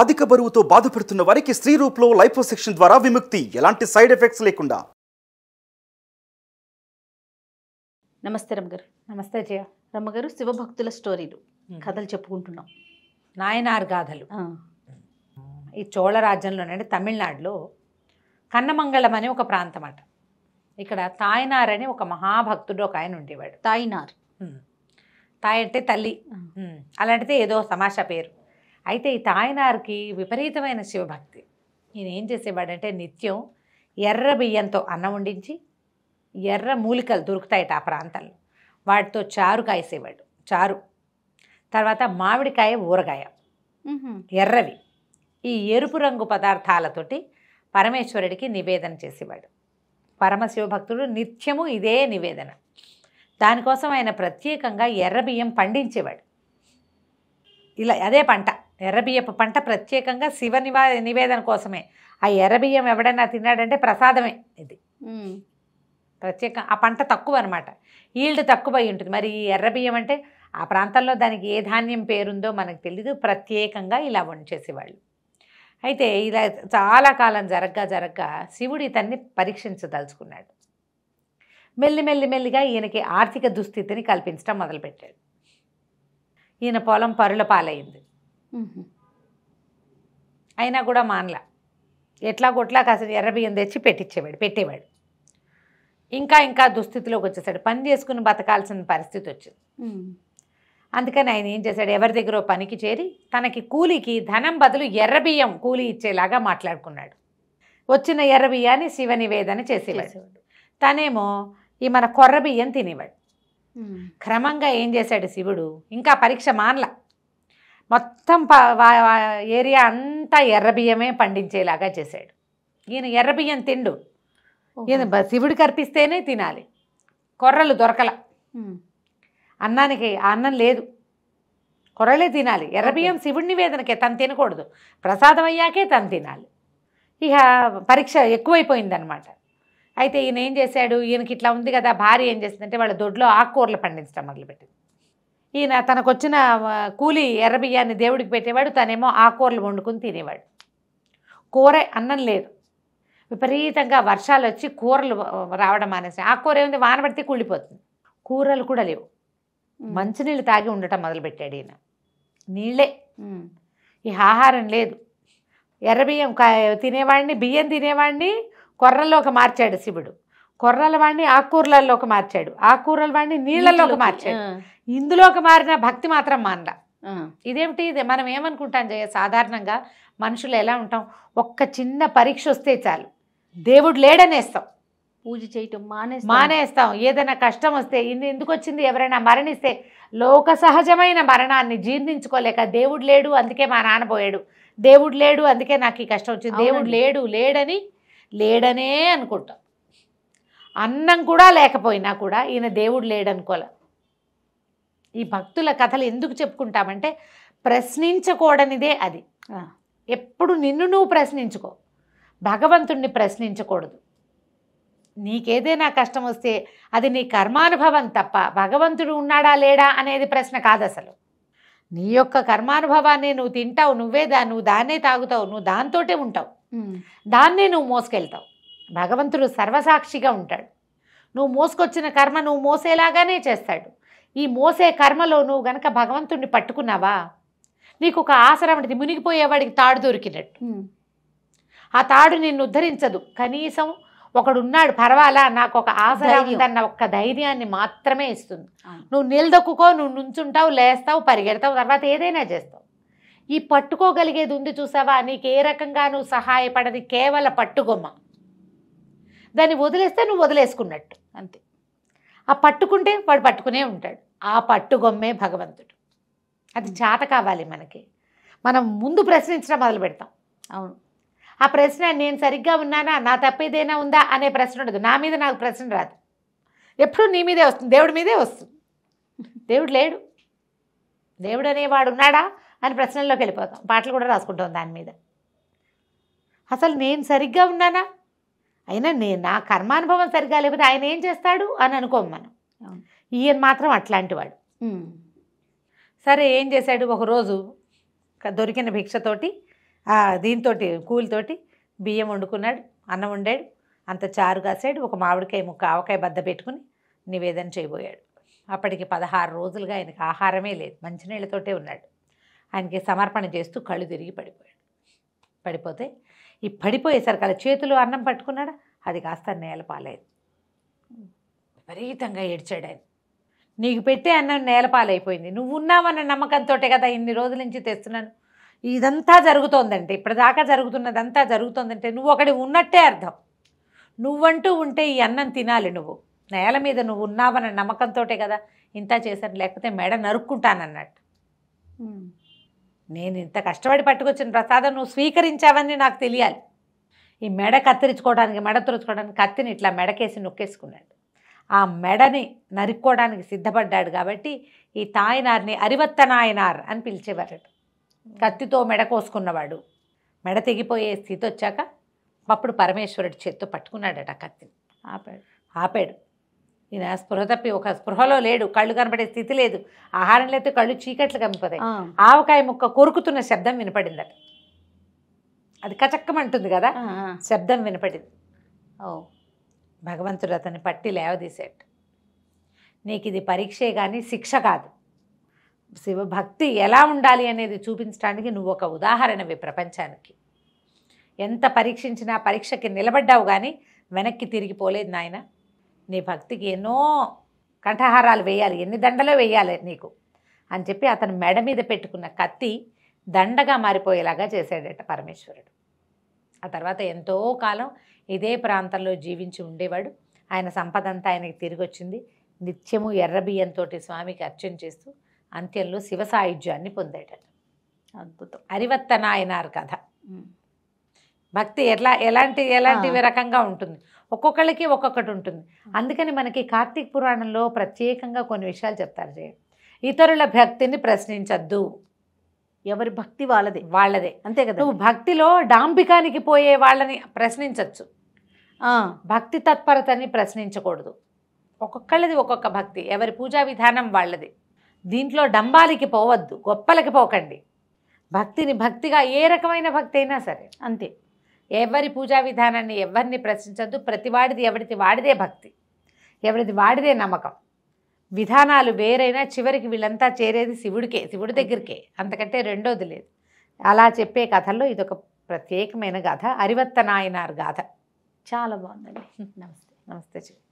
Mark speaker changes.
Speaker 1: అధిక బరువుతో బాధపడుతున్న వారికి స్త్రీ రూప్లో లైపోసెక్షన్ ద్వారా విముక్తి ఎలాంటి సైడ్ ఎఫెక్ట్స్ లేకుండా నమస్తే రమ్మగారు నమస్తే జయ రమ్మగారు శివభక్తుల స్టోరీలు కథలు చెప్పుకుంటున్నాం నాయనార్ గాథలు ఈ చోళ రాజ్యంలోనే అంటే తమిళనాడులో కన్నమంగళం అనే ఒక ప్రాంతం అట ఇక్కడ తాయినార్ అని ఒక మహాభక్తుడు ఒక ఆయన ఉండేవాడు తాయినార్ తాయి అంటే తల్లి అలాంటిదే ఏదో సమాష పేరు అయితే ఈ తాయనార్కి విపరీతమైన శివభక్తి ఈయన ఏం చేసేవాడంటే నిత్యం ఎర్ర బియ్యంతో అన్నం వండించి ఎర్ర మూలికలు దొరుకుతాయట ఆ ప్రాంతంలో వాటితో చారు కాయసేవాడు చారు తర్వాత మామిడికాయ ఊరగాయ ఎర్రవి ఈ ఎరుపు రంగు పదార్థాలతోటి పరమేశ్వరుడికి నివేదన చేసేవాడు పరమశివభక్తుడు నిత్యము ఇదే నివేదన దానికోసం ఆయన ప్రత్యేకంగా ఎర్ర బియ్యం పండించేవాడు ఇలా అదే పంట ఎర్రబియ్యపు పంట ప్రత్యేకంగా శివ నివా నివేదన కోసమే ఆ ఎర్రబియ్యం ఎవడైనా తిన్నాడంటే ప్రసాదమే ఇది ప్రత్యేక ఆ పంట తక్కువ అనమాట ఈల్డ్ తక్కువ ఉంటుంది మరి ఈ ఎర్రబియ్యం అంటే ఆ ప్రాంతంలో దానికి ఏ ధాన్యం పేరుందో మనకు తెలీదు ప్రత్యేకంగా ఇలా వండిచేసేవాళ్ళు అయితే ఇలా చాలా కాలం జరగ్గా జరగ్గా శివుడు ఇతన్ని పరీక్షించదలుచుకున్నాడు మెల్లి మెల్లి మెల్లిగా ఈయనకి ఆర్థిక దుస్థితిని కల్పించడం మొదలుపెట్టాడు ఈయన పొలం పరుల పాలైంది అయినా కూడా మానల ఎట్లా కొట్లా కాసేపు ఎర్రబియ్యం తెచ్చి పెట్టించేవాడు పెట్టేవాడు ఇంకా ఇంకా దుస్థితిలోకి వచ్చేసాడు పని చేసుకుని బతకాల్సిన పరిస్థితి వచ్చింది అందుకని ఆయన ఏం చేశాడు ఎవరి దగ్గర పనికి చేరి తనకి కూలికి ధనం బదులు ఎర్రబియ్యం కూలి ఇచ్చేలాగా మాట్లాడుకున్నాడు వచ్చిన ఎర్రబియ్యాన్ని శివ నివేదన చేసేవాడు తనేమో ఈ మన కొర్ర బియ్యం తినేవాడు క్రమంగా ఏం చేశాడు శివుడు ఇంకా పరీక్ష మానలా మొత్తం ఏరియా అంతా ఎర్రబియ్యమే పండించేలాగా చేశాడు ఈయన ఎర్రబియ్యం తిండు ఈయన శివుడు కర్పిస్తేనే తినాలి కొర్రలు దొరకల అన్నానికి అన్నం లేదు కొర్రలే తినాలి ఎర్రబియ్యం శివుడి నివేదనకే తను తినకూడదు ప్రసాదం అయ్యాకే తను తినాలి ఇక పరీక్ష ఎక్కువైపోయిందనమాట అయితే ఈయన ఏం చేశాడు ఈయనకి ఇట్లా ఉంది కదా భార్య ఏం చేసిందంటే వాళ్ళ దొడ్లో ఆకుకూరలు పండించడం మొదలుపెట్టింది ఈయన తనకు వచ్చిన కూలి ఎర్రబియ్యాన్ని దేవుడికి పెట్టేవాడు తనేమో ఆకూరలు వండుకుని తినేవాడు కూర అన్నం లేదు విపరీతంగా వర్షాలు వచ్చి కూరలు రావడం అనేసి ఆ కూర ఏముంది వాన పడితే కూరలు కూడా లేవు మంచినీళ్ళు తాగి ఉండటం మొదలుపెట్టాడు ఈయన నీళ్ళే ఈ ఆహారం లేదు ఎర్రబియ్యం తినేవాడిని బియ్యం తినేవాడిని కొర్రలోకి మార్చాడు శివుడు కొర్రల వాడిని ఆ కూరలలోకి మార్చాడు కూరల వాడిని నీళ్లలోకి మార్చాడు ఇందులోకి మారిన భక్తి మాత్రం మానరా ఇదేమిటి ఇదే మనం ఏమనుకుంటాం జయ సాధారణంగా మనుషులు ఎలా ఉంటాం ఒక్క చిన్న పరీక్ష వస్తే చాలు దేవుడు లేడనేస్తాం పూజ చేయటం మానే మానేస్తాం ఏదైనా కష్టం వస్తే ఇది ఎందుకు వచ్చింది ఎవరైనా మరణిస్తే లోక సహజమైన మరణాన్ని జీర్ణించుకోలేక దేవుడు లేడు అందుకే మా నాన్న పోయాడు దేవుడు లేడు అందుకే నాకు ఈ కష్టం వచ్చింది దేవుడు లేడు లేడని లేడనే అనుకుంటాం అన్నం కూడా లేకపోయినా కూడా ఈయన దేవుడు లేడనుకోలే ఈ భక్తుల కథలు ఎందుకు చెప్పుకుంటామంటే ప్రశ్నించకూడనిదే అది ఎప్పుడు నిన్ను నువ్వు ప్రశ్నించుకో భగవంతుణ్ణి ప్రశ్నించకూడదు నీకేదైనా కష్టం వస్తే అది నీ కర్మానుభవం తప్ప భగవంతుడు ఉన్నాడా లేడా అనేది ప్రశ్న కాదు అసలు నీ యొక్క కర్మానుభవాన్ని నువ్వు తింటావు నువ్వే దా నువ్వు దాన్నే తాగుతావు నువ్వు దాంతోటే ఉంటావు దాన్నే నువ్వు మోసుకెళ్తావు భగవంతుడు సర్వసాక్షిగా ఉంటాడు నువ్వు మోసుకొచ్చిన కర్మ నువ్వు మోసేలాగానే చేస్తాడు ఈ మోసే కర్మలో నువ్వు గనక భగవంతుడిని పట్టుకున్నావా నీకు ఒక ఆసరా ఉంటుంది మునిగిపోయేవాడికి తాడు దొరికినట్టు ఆ తాడు నిన్ను ఉద్ధరించదు కనీసం ఒకడున్నాడు పర్వాలా నాకు ఒక ఆసరా ఉందన్న ఒక్క ధైర్యాన్ని మాత్రమే ఇస్తుంది నువ్వు నిలదొక్కుకో నువ్వు నుంచుంటావు లేస్తావు పరిగెడతావు తర్వాత ఏదైనా చేస్తావు ఈ పట్టుకోగలిగేది ఉంది చూసావా నీకు ఏ రకంగా నువ్వు సహాయపడది కేవల పట్టుగొమ్మ దాన్ని వదిలేస్తే నువ్వు వదిలేసుకున్నట్టు అంతే ఆ పట్టుకుంటే వాడు పట్టుకునే ఉంటాడు ఆ పట్టుగొమ్మే భగవంతుడు అది చేత కావాలి మనకి మనం ముందు ప్రశ్నించడం మొదలు పెడతాం అవును ఆ ప్రశ్న నేను సరిగ్గా ఉన్నానా నా తప్ప ఇదేనా ఉందా అనే ప్రశ్న ఉండదు నా మీద నాకు ప్రశ్న రాదు ఎప్పుడు నీ మీదే వస్తుంది దేవుడి మీదే వస్తుంది దేవుడు లేడు దేవుడు అనేవాడు ఉన్నాడా అని ప్రశ్నల్లోకి వెళ్ళిపోతాం పాటలు కూడా రాసుకుంటాం దాని మీద అసలు నేను సరిగ్గా ఉన్నానా అయినా నేను నా కర్మానుభవం సరిగా లేకపోతే ఆయన ఏం చేస్తాడు అని అనుకోం మనం ఈయన మాత్రం అట్లాంటి వాడు సరే ఏం చేశాడు ఒకరోజు దొరికిన భిక్షతోటి దీంతో కూలితోటి బియ్యం వండుకున్నాడు అన్నం వండాడు అంత చారు కాసాడు ఒక మామిడికాయ ముక్క ఆవకాయ బద్ద పెట్టుకుని నివేదన చేయబోయాడు అప్పటికి పదహారు రోజులుగా ఆయనకు ఆహారమే లేదు మంచినీళ్ళతోటే ఉన్నాడు ఆయనకి సమర్పణ చేస్తూ కళ్ళు తిరిగి పడిపోయాడు పడిపోతే ఈ పడిపోయేసరికి అలా చేతులు అన్నం పట్టుకున్నాడా అది కాస్త నేల పాలేదు విపరీతంగా ఏడ్చాడు ఆయన నీకు పెట్టే అన్నం నేలపాలైపోయింది నువ్వు ఉన్నావన్న నమ్మకంతో కదా ఇన్ని రోజుల నుంచి తెస్తున్నాను ఇదంతా జరుగుతోందంటే ఇప్పటిదాకా జరుగుతున్నదంతా జరుగుతోందంటే నువ్వు ఒకటి ఉన్నట్టే అర్థం నువ్వంటూ ఉంటే ఈ అన్నం తినాలి నువ్వు నేల మీద నువ్వు ఉన్నావన్న నమ్మకంతో కదా ఇంత చేశాను లేకపోతే మెడ నరుక్కుంటానన్నట్టు నేను ఇంత కష్టపడి పట్టుకొచ్చిన ప్రసాదం నువ్వు స్వీకరించావని నాకు తెలియాలి ఈ మెడ కత్తిరించుకోవడానికి మెడ తురుచుకోవడానికి కత్తిని ఇట్లా మెడకేసి నొక్కేసుకున్నాడు ఆ మెడని నరుక్కోవడానికి సిద్ధపడ్డాడు కాబట్టి ఈ తాయినార్ని అరివత్త నాయనార్ అని పిలిచేవారట కత్తితో మెడ కోసుకున్నవాడు మెడ తెగిపోయే స్థితి వచ్చాక అప్పుడు పరమేశ్వరుడు చేత్తో పట్టుకున్నాడట కత్తిని ఆపాడు ఆపాడు ఈయన స్పృహ తప్పి ఒక స్పృహలో లేడు కళ్ళు కనపడే స్థితి లేదు ఆహారం లేకపోతే కళ్ళు చీకట్లు కమ్మిపోతాయి ఆవకాయ ముక్క కొరుకుతున్న శబ్దం వినపడిందట అది కచక్కమంటుంది కదా శబ్దం వినపడింది ఓ భగవంతుడు అతన్ని పట్టి లేవదీశాడు నీకు ఇది పరీక్షే కానీ శిక్ష కాదు శివభక్తి ఎలా ఉండాలి అనేది చూపించడానికి నువ్వు ఒక ఉదాహరణవి ప్రపంచానికి ఎంత పరీక్షించినా పరీక్షకి నిలబడ్డావు కానీ వెనక్కి తిరిగిపోలేదు నాయన నీ భక్తికి ఎన్నో కంఠహారాలు వేయాలి ఎన్ని దండలో వేయాలి నీకు అని చెప్పి అతను మెడ మీద పెట్టుకున్న కత్తి దండగా మారిపోయేలాగా చేశాడట పరమేశ్వరుడు ఆ తర్వాత ఎంతో కాలం ఇదే ప్రాంతంలో జీవించి ఉండేవాడు ఆయన సంపద అంతా ఆయనకి తిరిగి వచ్చింది నిత్యము ఎర్రబియ్యంతో స్వామికి అర్చన చేస్తూ అంత్యంలో శివ సాయుధ్యాన్ని పొందాడట అద్భుతం నాయనారు కథ భక్తి ఎట్లా ఎలాంటి ఎలాంటి రకంగా ఉంటుంది ఒక్కొక్కళ్ళకి ఒక్కొక్కటి ఉంటుంది అందుకని మనకి కార్తీక పురాణంలో ప్రత్యేకంగా కొన్ని విషయాలు చెప్తారు జయ ఇతరుల భక్తిని ప్రశ్నించద్దు ఎవరి భక్తి వాళ్ళదే వాళ్ళదే అంతే కదా నువ్వు భక్తిలో డాంబికానికి పోయే వాళ్ళని ప్రశ్నించవచ్చు భక్తి తత్పరతని ప్రశ్నించకూడదు ఒక్కొక్కళ్ళది ఒక్కొక్క భక్తి ఎవరి పూజా విధానం వాళ్ళది దీంట్లో డంబాలికి పోవద్దు గొప్పలకి పోకండి భక్తిని భక్తిగా ఏ రకమైన భక్తి అయినా సరే అంతే ఎవరి పూజా విధానాన్ని ఎవరిని ప్రశ్నించద్దు ప్రతివాడిది ఎవరిది వాడిదే భక్తి ఎవరిది వాడిదే నమ్మకం విధానాలు వేరైనా చివరికి వీళ్ళంతా చేరేది శివుడికే శివుడి దగ్గరికే అంతకంటే రెండోది లేదు అలా చెప్పే కథల్లో ఇదొక ప్రత్యేకమైన గాథ అరివత్త నాయనార్ గాథ చాలా బాగుందండి నమస్తే నమస్తే